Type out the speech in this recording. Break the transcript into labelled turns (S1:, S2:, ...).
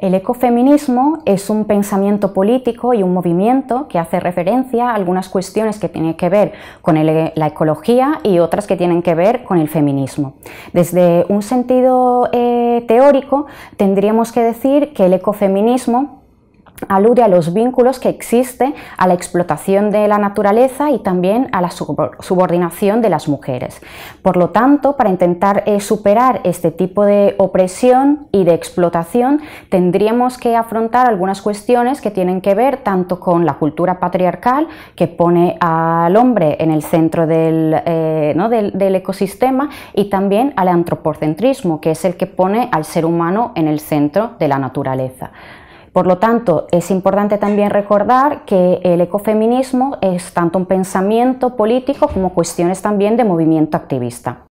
S1: El ecofeminismo es un pensamiento político y un movimiento que hace referencia a algunas cuestiones que tienen que ver con la ecología y otras que tienen que ver con el feminismo. Desde un sentido eh, teórico, tendríamos que decir que el ecofeminismo alude a los vínculos que existen a la explotación de la naturaleza y también a la subordinación de las mujeres. Por lo tanto, para intentar eh, superar este tipo de opresión y de explotación, tendríamos que afrontar algunas cuestiones que tienen que ver tanto con la cultura patriarcal, que pone al hombre en el centro del, eh, del ecosistema, y también al antropocentrismo, que es el que pone al ser humano en el centro de la naturaleza. Por lo tanto, es importante también recordar que el ecofeminismo es tanto un pensamiento político como cuestiones también de movimiento
S2: activista.